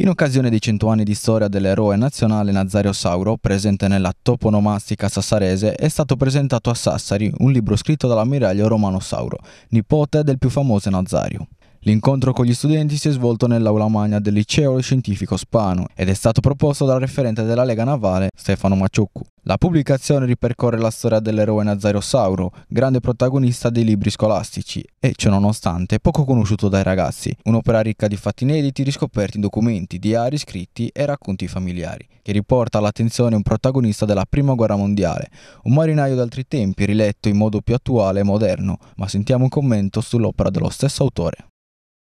In occasione dei cento anni di storia dell'eroe nazionale Nazario Sauro, presente nella toponomastica sassarese, è stato presentato a Sassari un libro scritto dall'ammiraglio Romano Sauro, nipote del più famoso Nazario. L'incontro con gli studenti si è svolto nell'aula magna del liceo scientifico Spano ed è stato proposto dal referente della Lega Navale Stefano Maciuccu. La pubblicazione ripercorre la storia dell'eroe Sauro, grande protagonista dei libri scolastici e, ciononostante, poco conosciuto dai ragazzi, un'opera ricca di fatti inediti riscoperti in documenti, diari, scritti e racconti familiari, che riporta all'attenzione un protagonista della Prima Guerra Mondiale, un marinaio d'altri tempi riletto in modo più attuale e moderno, ma sentiamo un commento sull'opera dello stesso autore.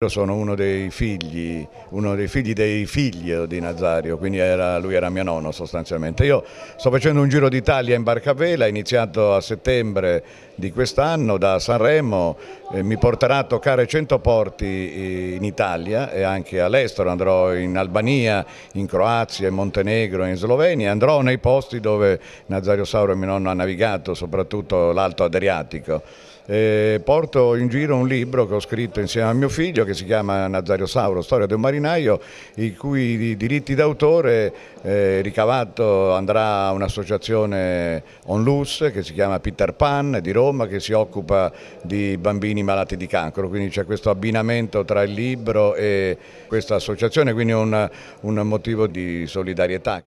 Io sono uno dei figli, uno dei figli dei figli di Nazario, quindi era, lui era mio nonno sostanzialmente. Io sto facendo un giro d'Italia in barcavela, iniziato a settembre di quest'anno da Sanremo, eh, mi porterà a toccare 100 porti eh, in Italia e anche all'estero, andrò in Albania, in Croazia, in Montenegro, in Slovenia, andrò nei posti dove Nazario Sauro e mio nonno ha navigato, soprattutto l'Alto Adriatico eh, porto in giro un libro che ho scritto insieme a mio figlio che si chiama Nazario Sauro, storia di un marinaio, i cui diritti d'autore eh, ricavato andrà a un'associazione onlus che si chiama Peter Pan di Roma che si occupa di bambini malati di cancro, quindi c'è questo abbinamento tra il libro e questa associazione, quindi un, un motivo di solidarietà.